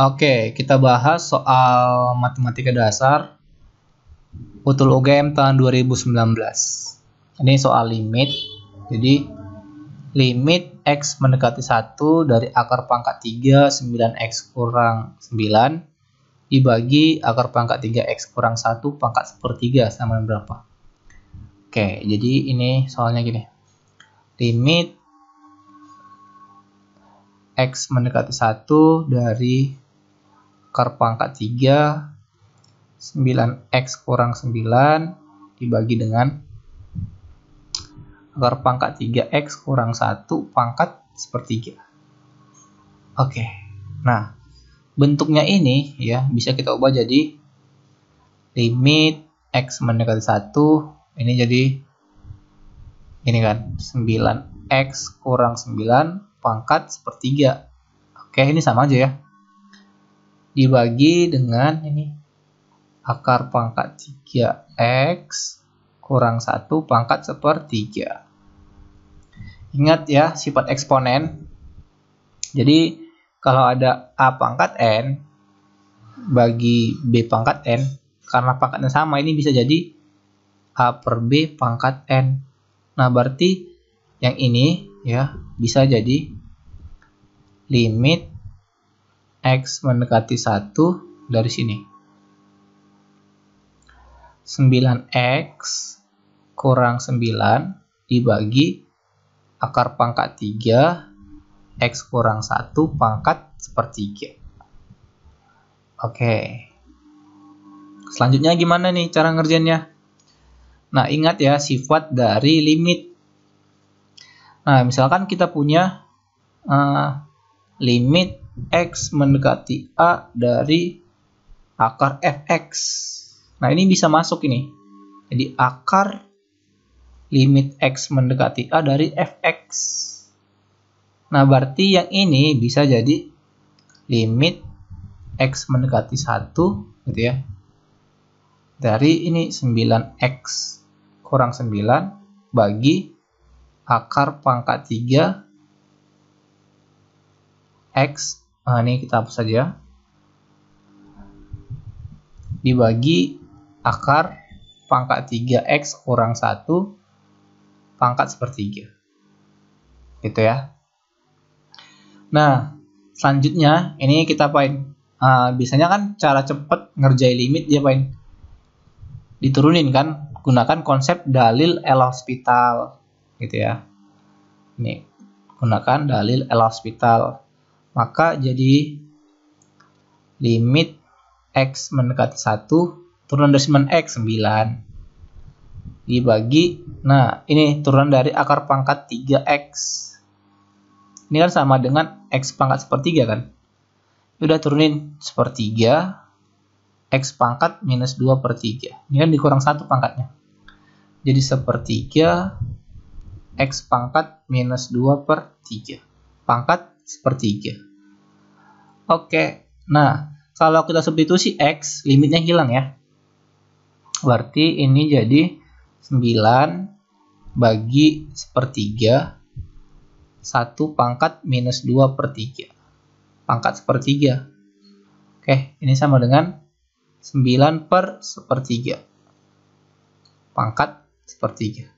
Oke, kita bahas soal matematika dasar Utul UGM tahun 2019. Ini soal limit. Jadi limit x mendekati 1 dari akar pangkat 3 9x kurang 9 dibagi akar pangkat 3x kurang 1 pangkat 1/3 sama dengan berapa? Oke, jadi ini soalnya gini. Limit x mendekati 1 dari akar pangkat 3 9x kurang 9 dibagi dengan akar pangkat 3x kurang 1 pangkat sepertiga. Oke, nah bentuknya ini ya bisa kita ubah jadi limit x mendekati 1 ini jadi ini kan 9x kurang 9 pangkat sepertiga. Oke, ini sama aja ya dibagi dengan ini akar pangkat 3x kurang 1 pangkat sepertiga. Ingat ya sifat eksponen. Jadi kalau ada A pangkat N bagi B pangkat N, karena pangkatnya sama ini bisa jadi A per B pangkat N. Nah berarti yang ini ya bisa jadi limit X mendekati 1 dari sini. 9X kurang 9 dibagi akar pangkat 3, X kurang 1 pangkat sepertiga. Oke. Selanjutnya gimana nih cara ngerjainnya? Nah, ingat ya sifat dari limit. Nah, misalkan kita punya uh, limit X mendekati A dari akar Fx. Nah, ini bisa masuk ini. Jadi akar limit X mendekati A dari Fx. Nah, berarti yang ini bisa jadi limit X mendekati 1 gitu ya. Dari ini 9X kurang 9 bagi akar pangkat 3 X nah, ini kita hapus saja dibagi akar pangkat 3x kurang 1 pangkat sepertiga gitu ya nah selanjutnya ini kita apain uh, ah, biasanya kan cara cepat ngerjain limit dia pahit. diturunin kan gunakan konsep dalil L-hospital gitu ya ini gunakan dalil L-hospital maka jadi limit x mendekati 1 turunan dari 9x 9 dibagi nah ini turunan dari akar pangkat 3x ini kan sama dengan x pangkat sepertiga kan ini udah turunin sepertiga x pangkat minus 2 per 3 ini kan dikurang 1 pangkatnya jadi sepertiga x pangkat minus 2 per 3 pangkat sepertiga. Oke, nah kalau kita substitusi X, limitnya hilang ya. Berarti ini jadi 9 bagi sepertiga 1 pangkat minus 2 per 3. Pangkat sepertiga. Oke, ini sama dengan 9 per sepertiga. Pangkat sepertiga.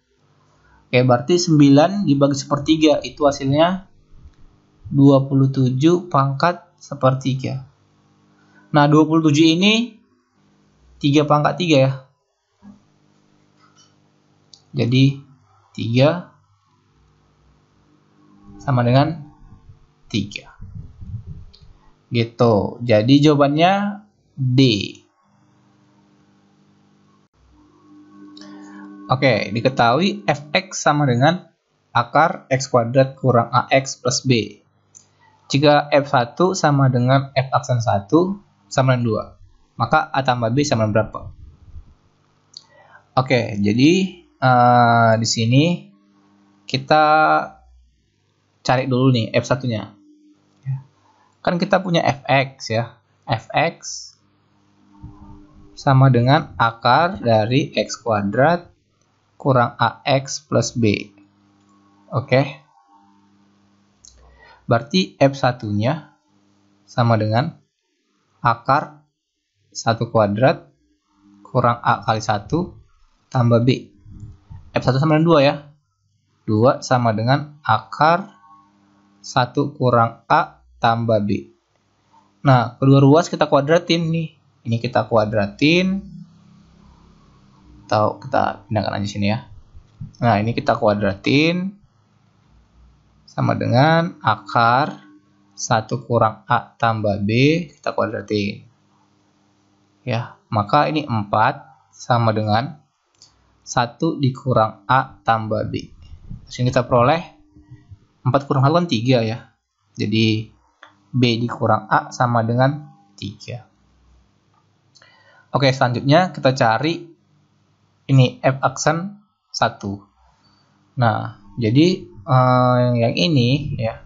Oke, berarti 9 dibagi sepertiga itu hasilnya 27 pangkat sepertiga. Nah, 27 ini 3 pangkat 3 ya. Jadi 3 sama dengan 3. Gitu. Jadi jawabannya D. Oke, diketahui fx sama dengan akar x kuadrat kurang ax plus b. Jika F1 sama dengan F aksen 1 sama dengan 2, maka A tambah B sama dengan berapa? Oke, jadi uh, di sini kita cari dulu nih F1-nya. Ya. Kan kita punya Fx ya. Fx sama dengan akar dari X kuadrat kurang AX plus B. Oke. Okay. Berarti F1-nya sama dengan akar 1 kuadrat kurang A kali 1 tambah B. F1 sama dengan 2 ya. 2 sama dengan akar 1 kurang A tambah B. Nah, kedua ruas kita kuadratin nih. Ini kita kuadratin. atau kita pindahkan aja sini ya. Nah, ini kita kuadratin sama dengan akar 1 kurang A tambah B kita kuadratin. Ya, maka ini 4 sama dengan 1 dikurang A tambah B. Sini kita peroleh 4 kurang halon kan 3 ya. Jadi B dikurang A sama dengan 3. Oke, selanjutnya kita cari ini F aksen 1. Nah, jadi uh, yang ini ya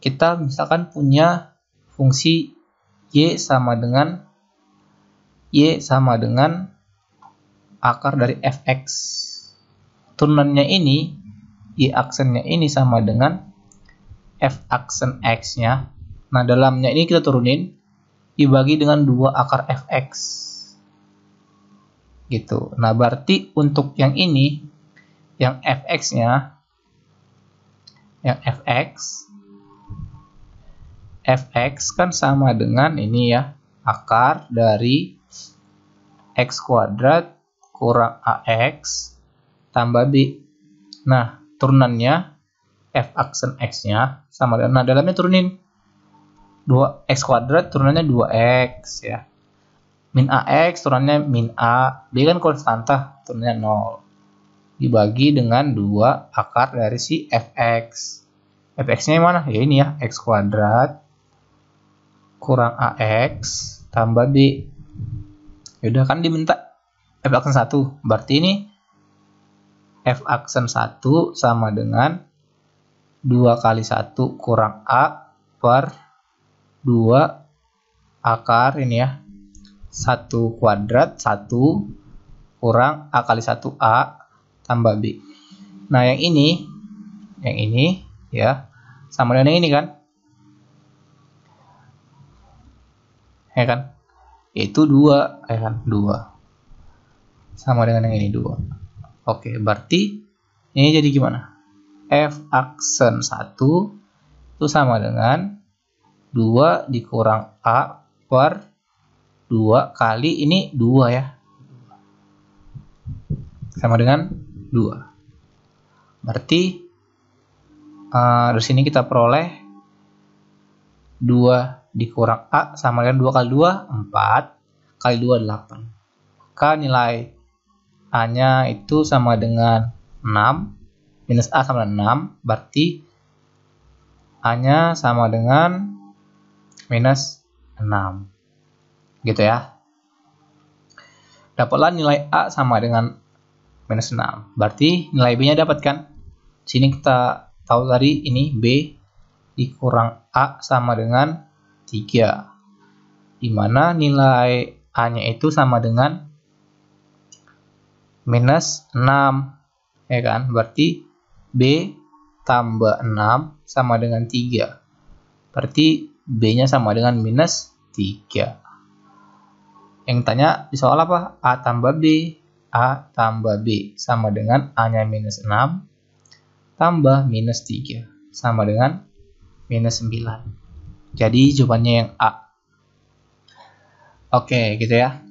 kita misalkan punya fungsi y sama dengan y sama dengan akar dari fx turunannya ini y aksennya ini sama dengan f aksen x nya nah dalamnya ini kita turunin dibagi dengan dua akar fx gitu nah berarti untuk yang ini yang fx nya yang fx fx kan sama dengan ini ya akar dari x kuadrat kurang ax tambah b nah turunannya f aksen x nya sama dengan nah dalamnya turunin 2x kuadrat turunannya 2x ya min ax turunannya min a b kan konstanta turunannya 0 dibagi dengan 2 akar dari si fx. fx-nya yang mana? Ya ini ya, x kuadrat kurang ax tambah b. Yaudah kan diminta f aksen 1, berarti ini f aksen 1 sama dengan 2 kali 1 kurang a per 2 akar ini ya 1 kuadrat 1 kurang a kali 1 a tambah B. Nah, yang ini, yang ini ya, sama dengan yang ini kan? Ya kan? Itu 2, ya kan? 2. Sama dengan yang ini 2. Oke, berarti ini jadi gimana? F aksen 1 itu sama dengan 2 dikurang A per 2 kali ini 2 ya. Sama dengan 2. Berarti uh, dari sini kita peroleh 2 dikurang A sama dengan 2 kali 2, 4 kali 2, 8. Maka nilai A-nya itu sama dengan 6, minus A sama dengan 6, berarti A-nya sama dengan minus 6. Gitu ya. Dapatlah nilai A sama dengan minus 6. Berarti nilai B-nya dapat kan? Sini kita tahu tadi ini B dikurang A sama dengan 3. Dimana nilai A-nya itu sama dengan minus 6. Ya kan? Berarti B tambah 6 sama dengan 3. Berarti B-nya sama dengan minus 3. Yang tanya di soal apa? A tambah B A tambah B sama dengan A-nya minus 6 tambah minus 3 sama dengan minus 9. Jadi jawabannya yang A. Oke, gitu ya.